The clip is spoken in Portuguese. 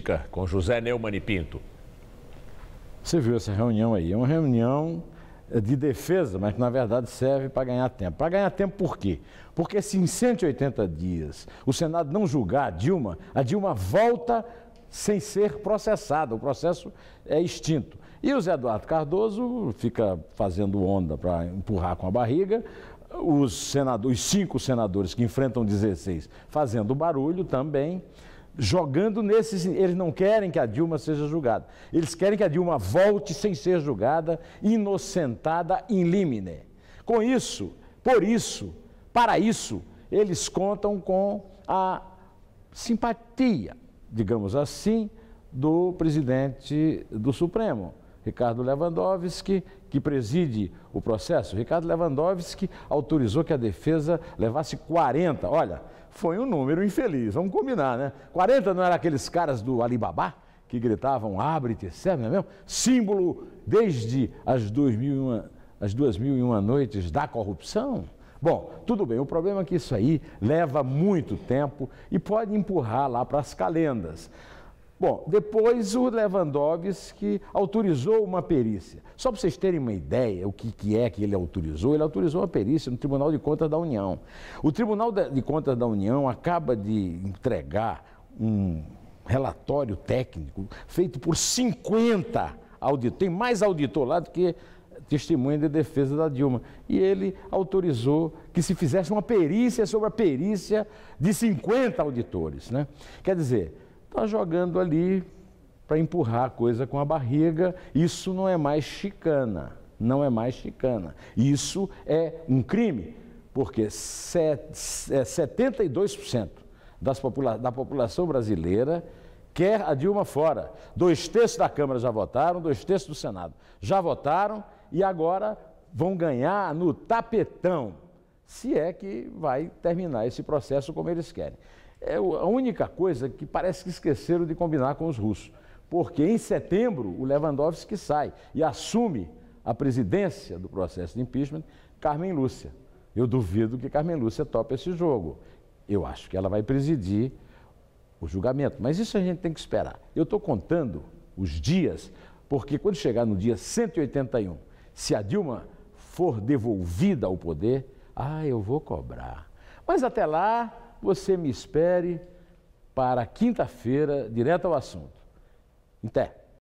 política com José Neumann e Pinto. Você viu essa reunião aí? É uma reunião eh, de defesa, mas que na verdade serve para ganhar tempo. Para ganhar tempo por quê? Porque se em 180 dias o Senado não julgar a Dilma, a Dilma volta sem ser processada, o processo é extinto. E o Zé Eduardo Cardoso fica fazendo onda para empurrar com a barriga, os, senadores, os cinco senadores que enfrentam 16 fazendo barulho também jogando nesses. Eles não querem que a Dilma seja julgada. Eles querem que a Dilma volte sem ser julgada, inocentada in limine. Com isso, por isso, para isso, eles contam com a simpatia, digamos assim, do presidente do Supremo, Ricardo Lewandowski, que preside o processo. Ricardo Lewandowski autorizou que a defesa levasse 40, olha, foi um número infeliz, vamos combinar, né? 40 não era aqueles caras do Alibaba que gritavam abre-te, serve, não é mesmo? Símbolo desde as 2001, as 2001 noites da corrupção? Bom, tudo bem, o problema é que isso aí leva muito tempo e pode empurrar lá para as calendas. Bom, depois o Lewandowski autorizou uma perícia. Só para vocês terem uma ideia o que, que é que ele autorizou, ele autorizou uma perícia no Tribunal de Contas da União. O Tribunal de Contas da União acaba de entregar um relatório técnico feito por 50 auditores. Tem mais auditor lá do que testemunha de defesa da Dilma. E ele autorizou que se fizesse uma perícia sobre a perícia de 50 auditores. Né? Quer dizer, está jogando ali para empurrar a coisa com a barriga. Isso não é mais chicana, não é mais chicana. Isso é um crime, porque 72% é das popula da população brasileira quer a Dilma fora. Dois terços da Câmara já votaram, dois terços do Senado já votaram e agora vão ganhar no tapetão se é que vai terminar esse processo como eles querem. É a única coisa que parece que esqueceram de combinar com os russos, porque em setembro o Lewandowski sai e assume a presidência do processo de impeachment Carmen Lúcia. Eu duvido que Carmen Lúcia tope esse jogo. Eu acho que ela vai presidir o julgamento, mas isso a gente tem que esperar. Eu estou contando os dias, porque quando chegar no dia 181, se a Dilma for devolvida ao poder, ah, eu vou cobrar. Mas até lá, você me espere para quinta-feira, direto ao assunto. Até!